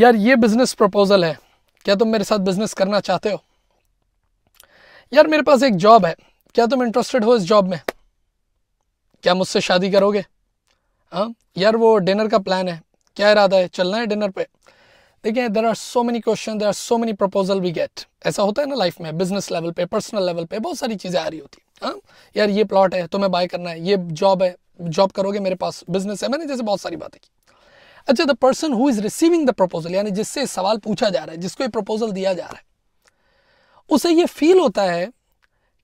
यार ये business proposal है क्या तुम मेरे साथ बिज़नेस करना चाहते हो यार मेरे पास एक जॉब है क्या तुम इंटरेस्टेड हो इस जॉब में क्या मुझसे शादी करोगे हाँ यार वो डिनर का प्लान है क्या इरादा है चलना है डिनर पे देखिए there are so many question there are so many proposal we get ऐसा होता है ना लाइफ में बिजनेस लेवल पे पर्सनल लेवल पे बहुत सारी चीज़ें आ रही होती हैं हाँ यार ये प्लॉट है तुम्हें बाय करना है ये जॉब है जॉब करोगे मेरे पास बिजनेस है मैंने जैसे बहुत सारी बातें की अच्छा the person who is receiving the proposal यानी जिससे सवाल पूछा जा रहा है जिसको ये प्रपोजल दिया जा रहा है उसे ये फील होता है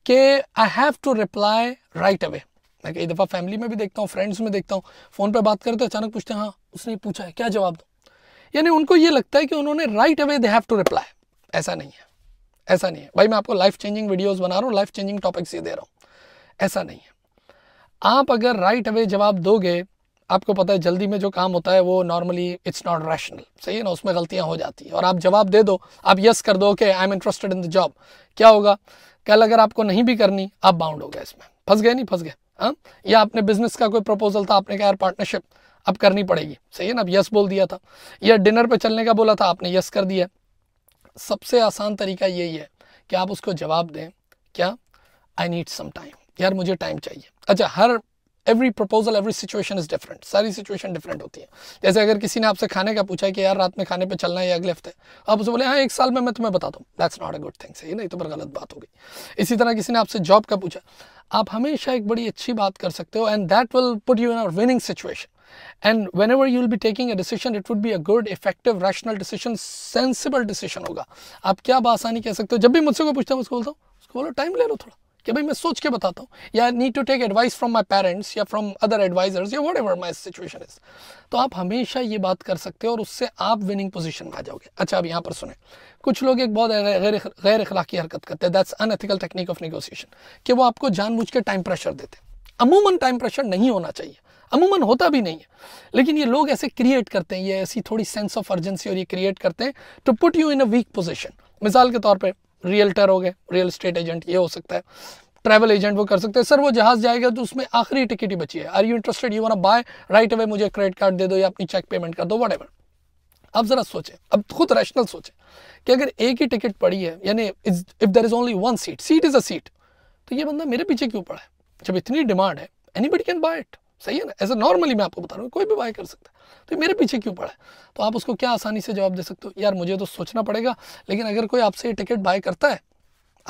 कि I have to reply right away मैं कई दफ़ा फैमिली में भी देखता हूँ फ्रेंड्स में देखता हूँ फ़ोन पर बात करते अचानक पूछते हैं हाँ उसने पूछा है क्या जवाब दो यानी उनको ये लगता है कि उन्होंने right away they have to reply ऐसा नहीं है ऐसा नहीं है भाई मैं आपको लाइफ चेंजिंग वीडियोज बना रहा हूँ लाइफ चेंजिंग टॉपिक्स ये दे रहा हूँ ऐसा नहीं है आप अगर राइट अवे जवाब दोगे आपको पता है जल्दी में जो काम होता है वो नॉर्मली इट्स नॉट रैशनल सही है ना उसमें गलतियाँ हो जाती है और आप जवाब दे दो आप यस कर दो कि I am interested in the job क्या होगा कल अगर आपको नहीं भी करनी आप बाउंड हो गए इसमें फंस गए नहीं फंस गए हाँ या आपने बिजनेस का कोई प्रपोजल था आपने कहा यार पार्टनरशिप अब करनी पड़ेगी सही है ना अब यस बोल दिया था या डिनर पर चलने का बोला था आपने यस कर दिया सबसे आसान तरीका यही है कि आप उसको जवाब दें क्या आई नीड सम टाइम यार मुझे टाइम चाहिए अच्छा हर every proposal every situation is different सारी सिचुएशन डिफरेंट होती है जैसे अगर किसी ने आपसे खाने का पूछा कि यार रात में खाने पे चलना है या अगले हफ्ते आप उसे बोले हाँ एक साल में मैं तुम्हें बता दूँ that's not a good thing ये नहीं तो पर गलत बात हो गई इसी तरह किसी ने आपसे जॉब का पूछा आप हमेशा एक बड़ी अच्छी बात कर सकते हो and that will put you in a winning situation and whenever you will be taking a decision it would be a good effective rational decision sensible decision होगा आप क्या बासानी कह सकते हो जब भी मुझसे को पूछता हूँ उसको बोलता हूँ उसको बोलो टाइम ले लो थोड़ा कि भाई मैं सोच के बताता हूँ या need to take advice from my parents या फ्रॉम अदर एडवाइजर्स या whatever my situation is तो आप हमेशा ये बात कर सकते हो और उससे आप विनिंग पोजिशन में आ जाओगे अच्छा अब यहाँ पर सुने कुछ लोग एक बहुत गैर अखलाकी हरकत करते हैं that's unethical technique of negotiation कि वो आपको जानबूझ के टाइम प्रेशर देते अमूमन टाइम प्रेशर नहीं होना चाहिए अमूमन होता भी नहीं है लेकिन ये लोग ऐसे क्रिएट करते हैं ये ऐसी थोड़ी सेंस ऑफ अर्जेंसी और ये क्रिएट करते हैं to put you in a weak position मिसाल के तौर पर रियल्टर हो गए रियल स्टेट एजेंट ये हो सकता है ट्रैवल एजेंट वो कर सकते हैं सर वो जहाज जाएगा तो उसमें आखिरी टिकट ही बची है are you interested you wanna buy right away मुझे क्रेडिट कार्ड दे दो या अपनी चेक पेमेंट कर दो वट अब जरा सोचे अब खुद रैशनल सोचे कि अगर एक ही टिकट पड़ी है यानी if there is only one seat seat is a seat तो ये बंदा मेरे पीछे क्यों पड़ा है जब इतनी डिमांड है anybody can buy it सही है ना ए नॉर्मली मैं आपको बता रहा हूँ कोई भी बाय कर सकता है तो मेरे पीछे क्यों पड़ा है तो आप उसको क्या आसानी से जवाब दे सकते हो यार मुझे तो सोचना पड़ेगा लेकिन अगर कोई आपसे ये टिकट बाय करता है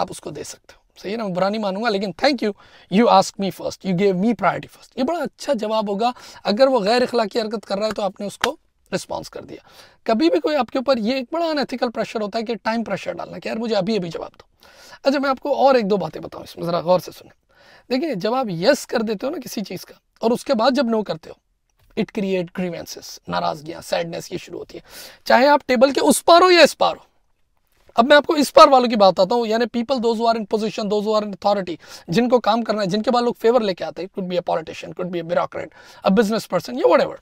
आप उसको दे सकते हो सही है ना मैं बुरा नहीं मानूंगा लेकिन thank you you ask me first you gave me priority first ये बड़ा अच्छा जवाब होगा अगर वो गैर अखलाकी हरकत कर रहा है तो आपने उसको रिस्पॉन्स कर दिया कभी भी कोई आपके ऊपर ये एक बड़ा अनएथिकल प्रेशर होता है कि टाइम प्रेशर डालना कि यार मुझे अभी अभी जवाब दो अच्छा मैं आपको और एक दो बातें बताऊँ इसमें ज़रा गौर से सुने देखिए जब आप यस कर देते हो ना किसी चीज़ का और उसके बाद जब नो करते हो इट क्रिएट ग्रीवेंसेस नाराजगियां सैडनेस ये शुरू होती है चाहे आप टेबल के उस पार हो या इस पार हो अब मैं आपको इस पार वालों की बात आता हूँ यानी people those are in position those are in authority जिनको काम करना है जिनके बाद लोग फेवर लेके आते हैं could be a politician could be a bureaucrat a business person या वट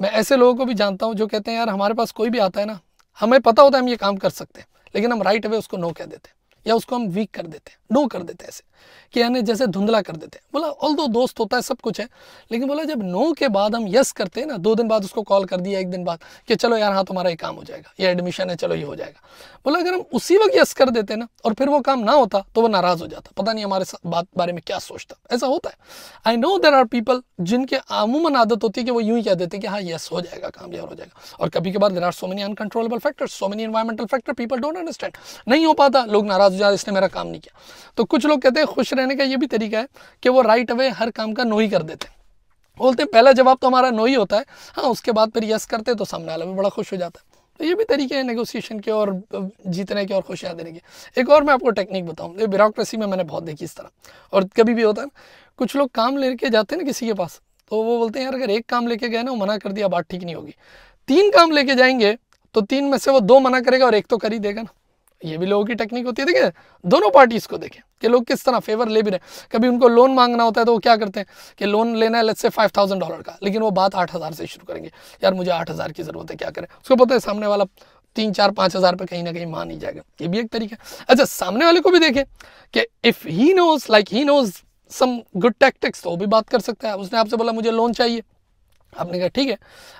मैं ऐसे लोगों को भी जानता हूँ जो कहते हैं यार हमारे पास कोई भी आता है ना हमें पता होता है हम ये काम कर सकते हैं लेकिन हम राइट अवे उसको नो कह देते हैं या उसको हम वीक कर देते हैं नो कर देते हैं ऐसे कि यानी जैसे धुंधला कर देते हैं बोला ऑल दो दोस्त होता है सब कुछ है लेकिन बोला जब नो के बाद हम यस करते हैं ना दो दिन बाद उसको कॉल कर दिया एक दिन बाद कि चलो यार हाँ तुम्हारा ये काम हो जाएगा ये एडमिशन है चलो ये हो जाएगा बोला अगर हम उसी वक्त यस कर देते ना और फिर वो काम ना होता तो वो नाराज़ हो जाता पता नहीं हमारे बात बारे में क्या सोचता ऐसा होता है I know there are people जिनके अमूमन आदत होती है कि वो यूं ही कह देते कि हाँ यस हो जाएगा काम यार हो जाएगा और कभी कभार there are so many uncontrollable factor so many environmental factor people don't understand नहीं हो पाता लोग नाराज़ हो जाते इसने मेरा काम नहीं किया तो कुछ लोग कहते हैं खुश रहने का ये भी तरीका है कि वो राइट अवे हर काम का नो ही कर देते हैं बोलते हैं पहला जवाब तो हमारा नो ही होता है हाँ उसके बाद फिर यस करते तो सामने वाला भी बड़ा खुश हो जाता है तो ये भी तरीके हैं नेगोशिएशन के और जीतने के और खुशियाँ देने के एक और मैं आपको टेक्निक बताऊँ ये ब्यूरोक्रेसी में मैंने बहुत देखी इस तरह और कभी भी होता है कुछ लोग काम लेके जाते हैं ना किसी के पास तो वो बोलते हैं यार अगर एक काम लेके गए ना वो मना कर दिया बात ठीक नहीं होगी तीन काम लेके जाएंगे तो तीन में से वो दो मना करेगा और एक तो कर ही देगा ना ये भी लोगों की टेक्निक होती है देखिए दोनों पार्टीज को देखें कि लोग किस तरह फेवर ले भी रहे कभी उनको लोन मांगना होता है तो वो क्या करते हैं कि लोन लेना है let's say five thousand dollar का लेकिन वो बात आठ हज़ार से शुरू करेंगे यार मुझे आठ हज़ार की ज़रूरत है क्या करें उसको पता है सामने वाला तीन चार पाँच हज़ार पर कहीं ना कहीं मान ही जाएगा ये भी एक तरीका है अच्छा सामने वाले को भी देखें कि if he knows like he knows some good tactics तो वो भी बात कर सकता है उसने आपसे बोला मुझे लोन चाहिए आपने कहा ठीक है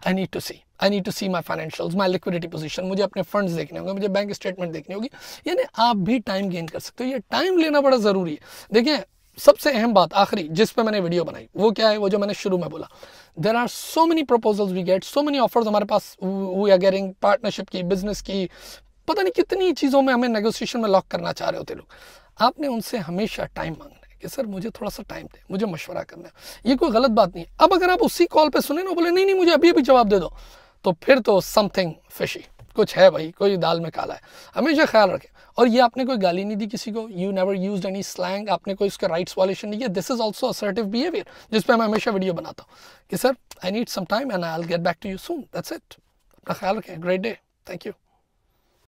I need to see I need to see my financials my liquidity position मुझे अपने फंड्स देखने होंगे मुझे बैंक स्टेटमेंट देखनी होगी यानी आप भी टाइम गेन कर सकते हो ये टाइम लेना बड़ा ज़रूरी है देखिए सबसे अहम बात आखिरी जिस पे मैंने वीडियो बनाई वो क्या है वो जो मैंने शुरू में बोला there are so many proposals we get so many offers हमारे पास वी आर गेटिंग पार्टनरशिप की बिजनेस की पता नहीं कितनी चीज़ों में हमें नेगोशिएशन में लॉक करना चाह रहे होते लोग आपने उनसे हमेशा टाइम मांगना कि सर मुझे थोड़ा सा टाइम दे मुझे मशवरा करना है ये कोई गलत बात नहीं अब अगर आप उसी कॉल पर सुने ना बोले नहीं नहीं मुझे अभी अभी जवाब दे दो तो फिर तो समथिंग फिशी कुछ है भाई कोई दाल में काला है हमेशा ख्याल रखें और ये आपने कोई गाली नहीं दी किसी को you never use any slang आपने कोई उसका राइट्स वॉलेशन नहीं किया this is also assertive behaviour जिस पर मैं हमेशा वीडियो बनाता हूँ कि sir I need some time and I get back to you soon that's it अपना ख्याल रखें ग्रेट डे थैंक यू